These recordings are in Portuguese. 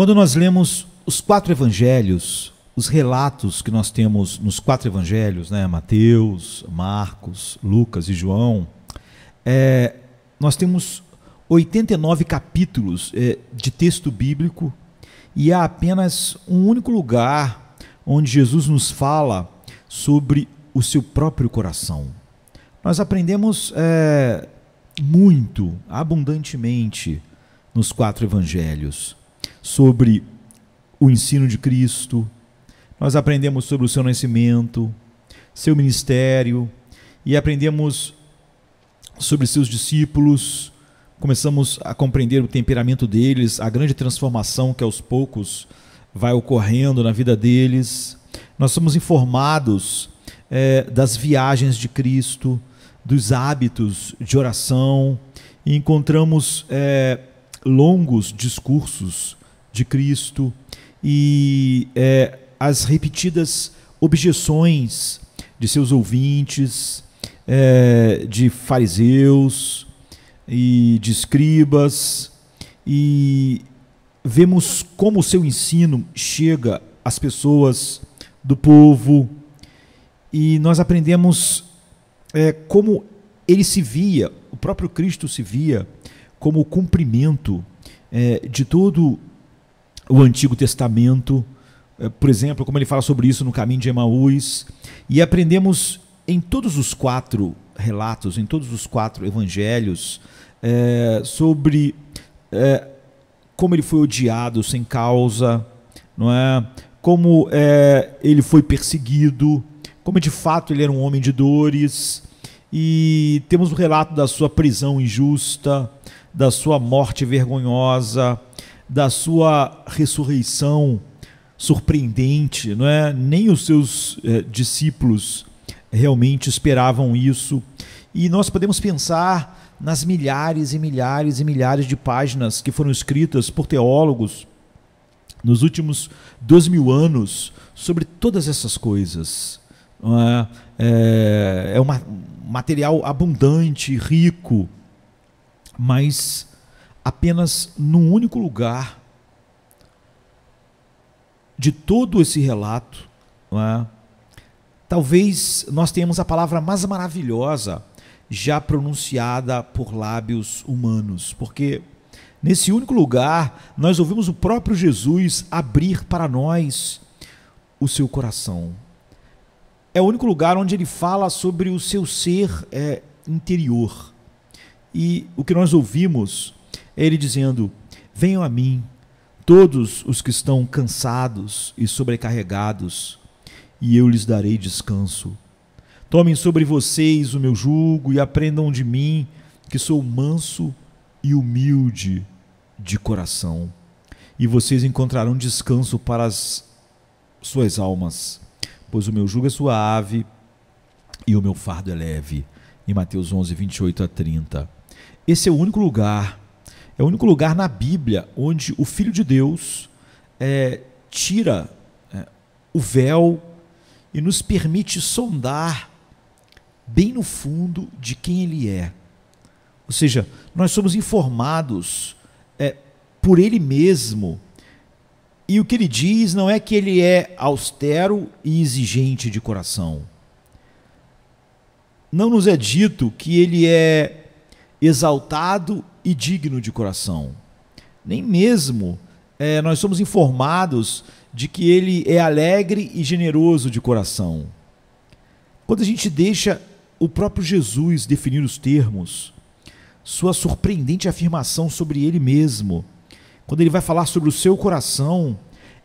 Quando nós lemos os quatro evangelhos, os relatos que nós temos nos quatro evangelhos, né, Mateus, Marcos, Lucas e João, é, nós temos 89 capítulos é, de texto bíblico e há apenas um único lugar onde Jesus nos fala sobre o seu próprio coração. Nós aprendemos é, muito, abundantemente, nos quatro evangelhos sobre o ensino de Cristo, nós aprendemos sobre o seu nascimento, seu ministério e aprendemos sobre seus discípulos. Começamos a compreender o temperamento deles, a grande transformação que aos poucos vai ocorrendo na vida deles. Nós somos informados é, das viagens de Cristo, dos hábitos de oração e encontramos é, longos discursos de Cristo e é, as repetidas objeções de seus ouvintes, é, de fariseus e de escribas, e vemos como o seu ensino chega às pessoas do povo, e nós aprendemos é, como ele se via, o próprio Cristo se via como o cumprimento é, de todo o Antigo Testamento, é, por exemplo, como ele fala sobre isso no caminho de Emaús, e aprendemos em todos os quatro relatos, em todos os quatro evangelhos, é, sobre é, como ele foi odiado sem causa, não é? Como é, ele foi perseguido, como de fato ele era um homem de dores, e temos o relato da sua prisão injusta, da sua morte vergonhosa, da sua ressurreição surpreendente, não é? Nem os seus eh, discípulos realmente esperavam isso. E nós podemos pensar nas milhares e milhares e milhares de páginas que foram escritas por teólogos nos últimos dois mil anos sobre todas essas coisas. É, é, é um material abundante, rico mas apenas num único lugar de todo esse relato, é? talvez nós tenhamos a palavra mais maravilhosa já pronunciada por lábios humanos, porque nesse único lugar nós ouvimos o próprio Jesus abrir para nós o seu coração. É o único lugar onde ele fala sobre o seu ser é, interior. E o que nós ouvimos é ele dizendo: Venham a mim, todos os que estão cansados e sobrecarregados, e eu lhes darei descanso. Tomem sobre vocês o meu jugo e aprendam de mim, que sou manso e humilde de coração, e vocês encontrarão descanso para as suas almas, pois o meu jugo é suave e o meu fardo é leve. Em Mateus 11, 28 a 30. Esse é o único lugar, é o único lugar na Bíblia onde o Filho de Deus é, tira é, o véu e nos permite sondar bem no fundo de quem Ele é. Ou seja, nós somos informados é, por Ele mesmo. E o que ele diz não é que ele é austero e exigente de coração. Não nos é dito que ele é exaltado e digno de coração. Nem mesmo é, nós somos informados de que ele é alegre e generoso de coração. Quando a gente deixa o próprio Jesus definir os termos, sua surpreendente afirmação sobre ele mesmo, quando ele vai falar sobre o seu coração,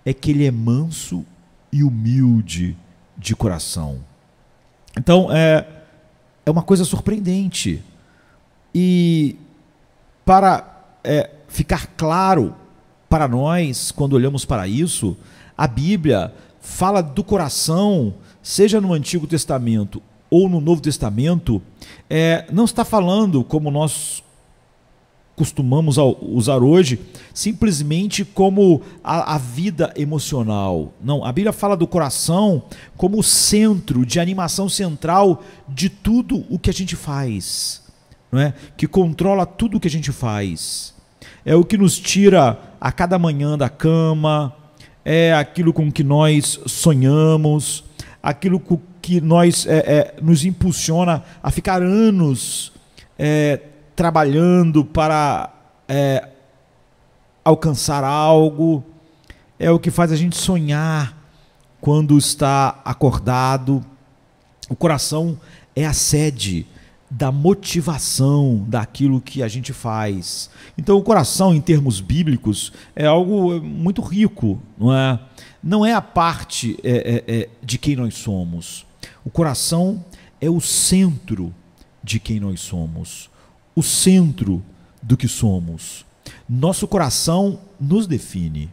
é que ele é manso e humilde de coração. Então, é, é uma coisa surpreendente. E para é, ficar claro para nós, quando olhamos para isso, a Bíblia fala do coração, seja no Antigo Testamento ou no Novo Testamento, é, não está falando como nós costumamos usar hoje, simplesmente como a, a, vida emocional. Não, a Bíblia fala do coração como o centro de animação central de tudo o que a gente faz não é? que controla tudo o que a gente faz. É o que nos tira a cada manhã da cama, é aquilo com que nós sonhamos, aquilo com que nós é, é, nos impulsiona a ficar anos é, trabalhando para é, alcançar algo, é o que faz a gente sonhar quando está acordado. O coração é a sede da motivação daquilo que a gente faz. Então, o coração, em termos bíblicos, é algo é, muito rico, não é? Não é a parte é, é, é, de quem nós somos. O coração é o centro de quem nós somos, o centro do que somos. Nosso coração nos define,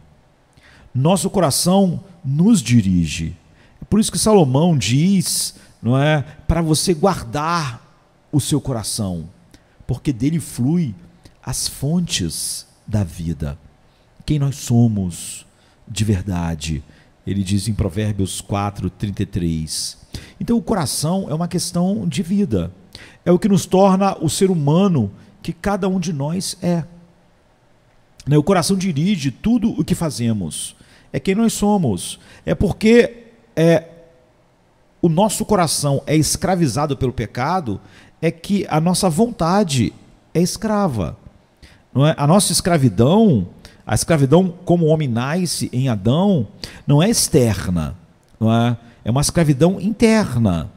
nosso coração nos dirige. É por isso que Salomão diz, não é, para você guardar o seu coração, porque dele flui as fontes da vida. Quem nós somos de verdade? Ele diz em Provérbios 4:33. Então o coração é uma questão de vida. É o que nos torna o ser humano que cada um de nós é. Né, o coração dirige tudo o que fazemos. É quem nós somos. É porque é, o nosso coração é escravizado pelo pecado, é que a nossa vontade é escrava. Não é? A nossa escravidão, a escravidão como homem nasce em Adão, não é externa, não é? é uma escravidão interna,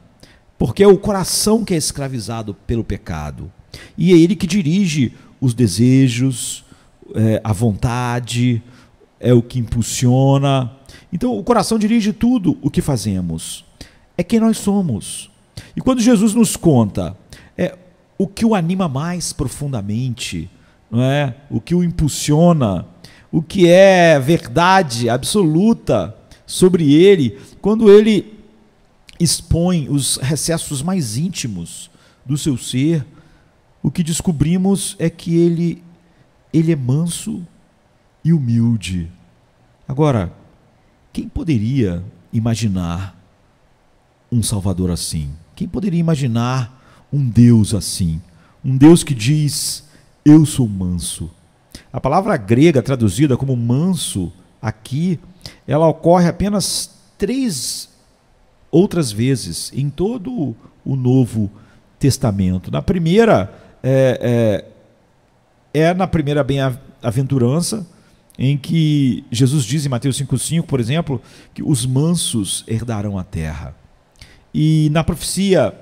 porque é o coração que é escravizado pelo pecado. E é ele que dirige os desejos, é, a vontade, é o que impulsiona. Então, o coração dirige tudo o que fazemos. É quem nós somos. E quando Jesus nos conta o que o anima mais profundamente, não é? o que o impulsiona, o que é verdade absoluta sobre ele, quando ele expõe os recessos mais íntimos do seu ser, o que descobrimos é que ele, ele é manso e humilde. Agora, quem poderia imaginar um Salvador assim? Quem poderia imaginar um Deus assim, um Deus que diz: Eu sou manso. A palavra grega traduzida como manso aqui, ela ocorre apenas três outras vezes em todo o Novo Testamento. Na primeira é, é, é na primeira bem-aventurança em que Jesus diz em Mateus 5,5, por exemplo, que os mansos herdarão a terra. E na profecia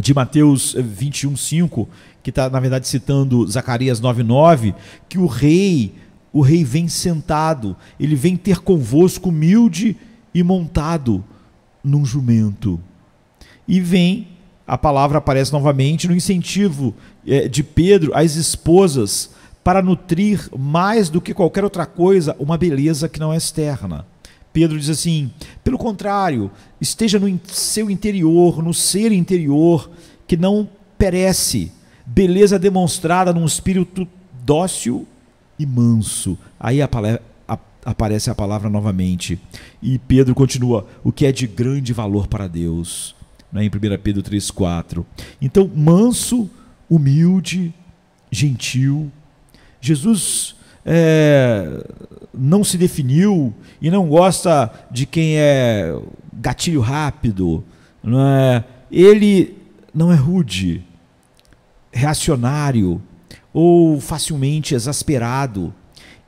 de Mateus 21, eh, 5, que está, na verdade, citando Zacarias 9, 9, que o rei, o rei vem sentado, ele vem ter convosco humilde e montado num jumento. E vem, a palavra aparece novamente no incentivo eh, de Pedro às esposas para nutrir mais do que qualquer outra coisa uma beleza que não é externa. Pedro diz assim: pelo contrário, esteja no seu interior, no ser interior, que não perece, beleza demonstrada num espírito dócil e manso. Aí a palavra, aparece a palavra novamente. E Pedro continua: o que é de grande valor para Deus. Né, em 1 Pedro 3,4. Então, manso, humilde, gentil. Jesus é, não se definiu e não gosta de quem é gatilho rápido. Não é? Ele não é rude, reacionário ou facilmente exasperado.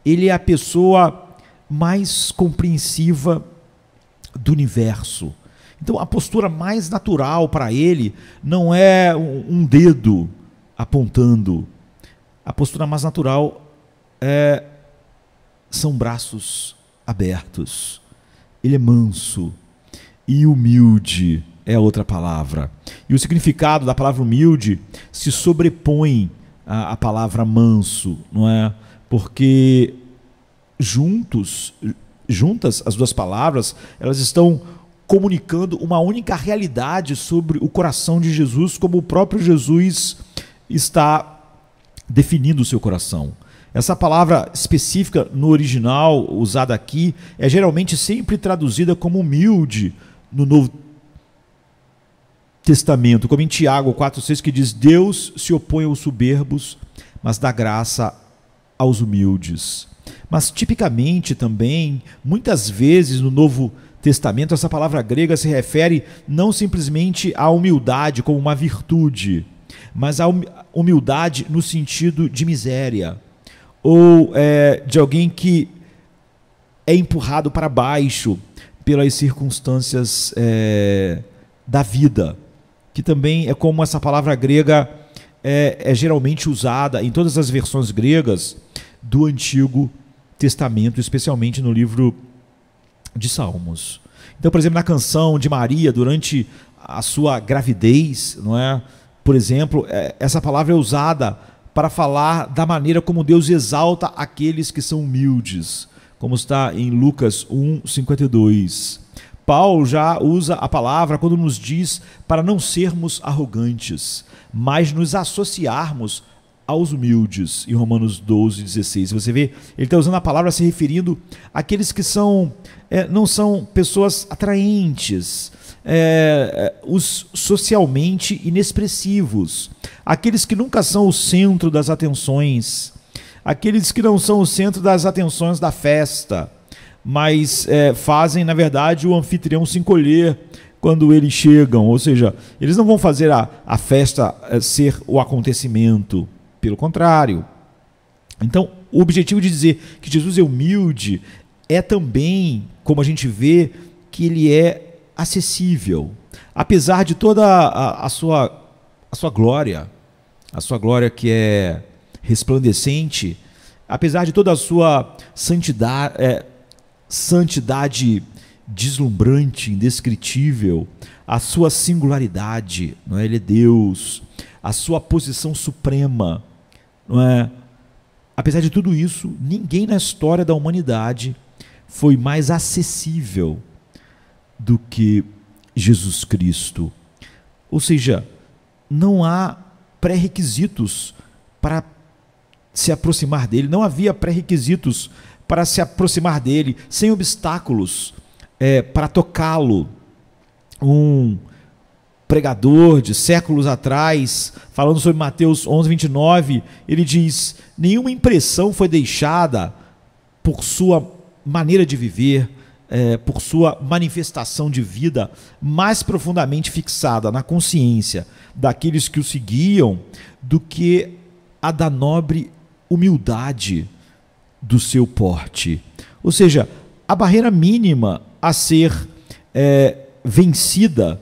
Ele é a pessoa mais compreensiva do universo. Então, a postura mais natural para ele não é um dedo apontando. A postura mais natural é, são braços abertos. Ele é manso e humilde é outra palavra. E o significado da palavra humilde se sobrepõe à, à palavra manso, não é? Porque juntos, juntas as duas palavras, elas estão comunicando uma única realidade sobre o coração de Jesus, como o próprio Jesus está definindo o seu coração. Essa palavra específica no original usada aqui é geralmente sempre traduzida como humilde no Novo Testamento, como em Tiago 4,6 que diz: Deus se opõe aos soberbos, mas dá graça aos humildes. Mas tipicamente também, muitas vezes no Novo Testamento, essa palavra grega se refere não simplesmente à humildade como uma virtude, mas à humildade no sentido de miséria ou é, de alguém que é empurrado para baixo pelas circunstâncias é, da vida, que também é como essa palavra grega é, é geralmente usada em todas as versões gregas do Antigo Testamento, especialmente no livro de Salmos. Então, por exemplo, na canção de Maria durante a sua gravidez, não é? Por exemplo, é, essa palavra é usada para falar da maneira como Deus exalta aqueles que são humildes, como está em Lucas 1:52. Paulo já usa a palavra quando nos diz para não sermos arrogantes, mas nos associarmos aos humildes, em Romanos 12, 16. Você vê, ele está usando a palavra se referindo àqueles que são, é, não são pessoas atraentes, é, é, os socialmente inexpressivos, aqueles que nunca são o centro das atenções, aqueles que não são o centro das atenções da festa, mas é, fazem, na verdade, o anfitrião se encolher quando eles chegam. Ou seja, eles não vão fazer a, a festa é, ser o acontecimento, pelo contrário. Então, o objetivo de dizer que Jesus é humilde é também, como a gente vê, que ele é acessível, apesar de toda a, a, sua, a sua glória, a sua glória que é resplandecente, apesar de toda a sua santidade, é, santidade deslumbrante, indescritível, a sua singularidade, não é? Ele é Deus, a sua posição suprema, não é? Apesar de tudo isso, ninguém na história da humanidade foi mais acessível do que Jesus Cristo. Ou seja, não há pré-requisitos para se aproximar dele, não havia pré-requisitos para se aproximar dele, sem obstáculos é, para tocá-lo. Um pregador de séculos atrás, falando sobre Mateus 11, 29, ele diz: Nenhuma impressão foi deixada por sua maneira de viver, é, por sua manifestação de vida mais profundamente fixada na consciência daqueles que o seguiam do que a da nobre humildade do seu porte. Ou seja, a barreira mínima a ser é, vencida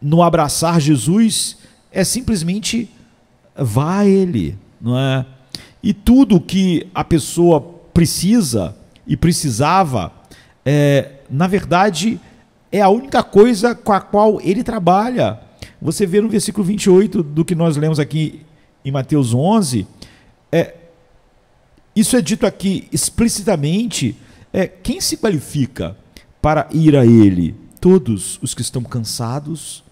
no abraçar Jesus é simplesmente vá a Ele, não é? E tudo que a pessoa precisa e precisava é, na verdade, é a única coisa com a qual ele trabalha. Você vê no versículo 28 do que nós lemos aqui em Mateus 11, é, isso é dito aqui explicitamente. É, quem se qualifica para ir a Ele? Todos os que estão cansados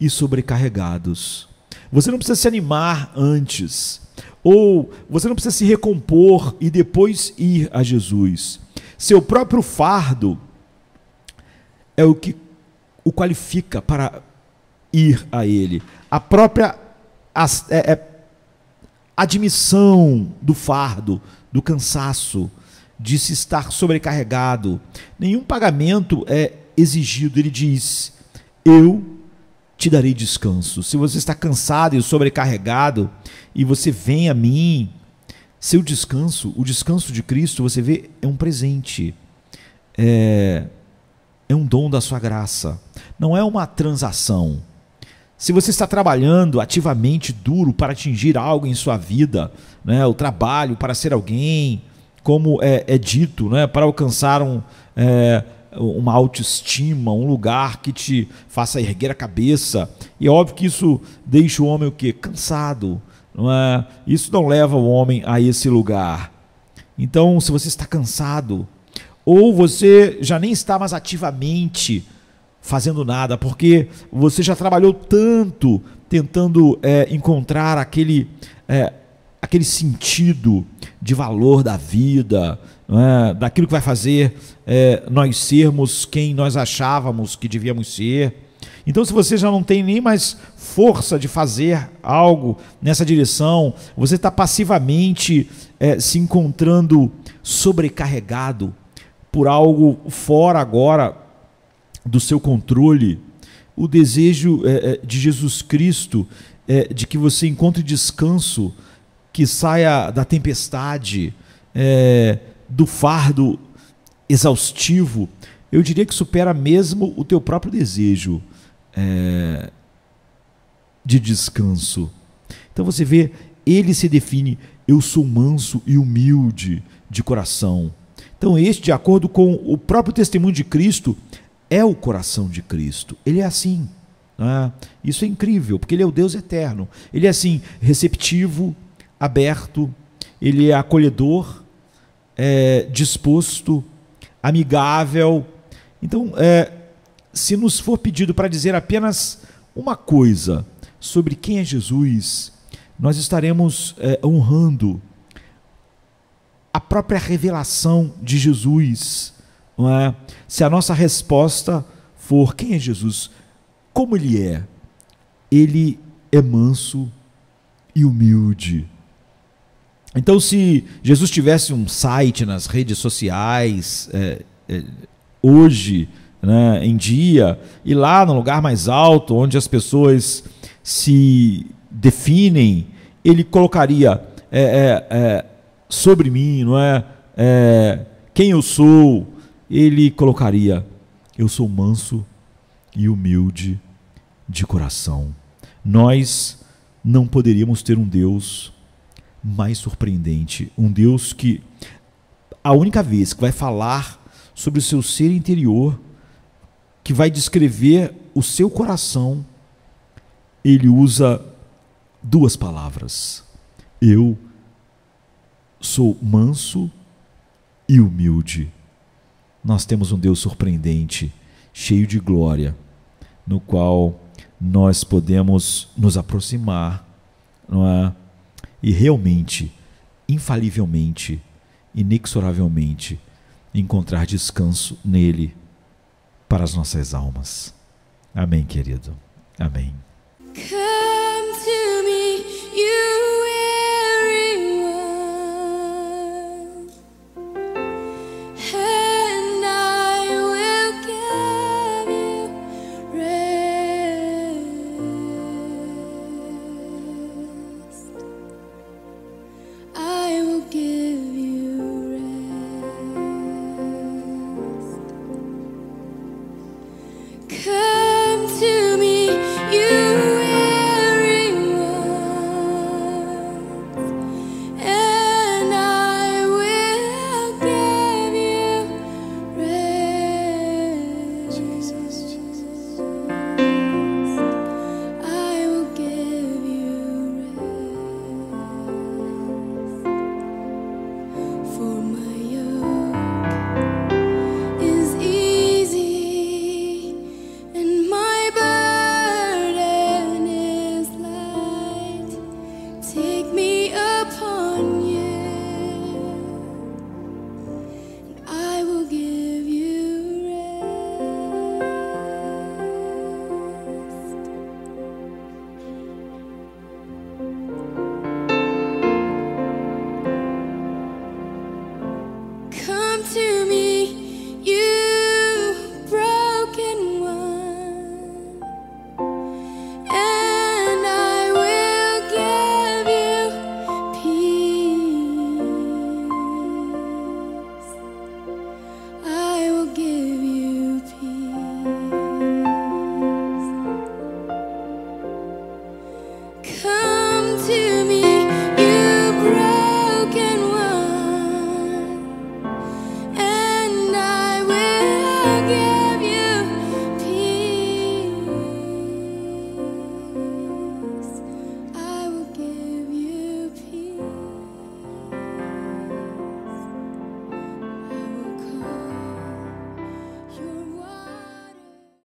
e sobrecarregados. Você não precisa se animar antes, ou você não precisa se recompor e depois ir a Jesus seu próprio fardo é o que o qualifica para ir a Ele. A própria é, é, admissão do fardo, do cansaço, de se estar sobrecarregado. Nenhum pagamento é exigido. Ele diz: Eu te darei descanso. Se você está cansado e sobrecarregado e você vem a mim seu descanso, o descanso de Cristo, você vê, é um presente. É, é um dom da sua graça. Não é uma transação. Se você está trabalhando ativamente duro para atingir algo em sua vida, né, o trabalho para ser alguém, como é, é dito, né, para alcançar um, é, uma autoestima, um lugar que te faça erguer a cabeça. E é óbvio que isso deixa o homem o quê? Cansado. Não é? Isso não leva o homem a esse lugar. Então, se você está cansado, ou você já nem está mais ativamente fazendo nada, porque você já trabalhou tanto tentando é, encontrar aquele, é, aquele sentido de valor da vida, é? daquilo que vai fazer é, nós sermos quem nós achávamos que devíamos ser. Então, se você já não tem nem mais força de fazer algo nessa direção, você está passivamente é, se encontrando sobrecarregado por algo fora agora do seu controle, o desejo é, de Jesus Cristo é, de que você encontre descanso, que saia da tempestade, do fardo exaustivo, eu diria que supera mesmo o teu próprio desejo é, de descanso. Então você vê, ele se define: eu sou manso e humilde de coração. Então, este, de acordo com o próprio testemunho de Cristo, é o coração de Cristo. Ele é assim. Né? Isso é incrível, porque ele é o Deus eterno. Ele é assim, receptivo, aberto, ele é acolhedor, é, disposto, amigável. Então, é, se nos for pedido para dizer apenas uma coisa sobre quem é Jesus, nós estaremos é, honrando a própria revelação de Jesus. É? Se a nossa resposta for: quem é Jesus? Como ele é? Ele é manso e humilde. Então, se Jesus tivesse um site nas redes sociais é, hoje, né, em dia, e lá no lugar mais alto, onde as pessoas se definem, ele colocaria é, é, é, sobre mim, não é? é? Quem eu sou? Ele colocaria: Eu sou manso e humilde de coração. Nós não poderíamos ter um Deus mais surpreendente, um Deus que a única vez que vai falar sobre o seu ser interior que vai descrever o seu coração, ele usa duas palavras. Eu sou manso e humilde. Nós temos um Deus surpreendente, cheio de glória, no qual nós podemos nos aproximar, não é? E realmente, infalivelmente, inexoravelmente, encontrar descanso nele para as nossas almas. Amém, querido. Amém. Come to me, you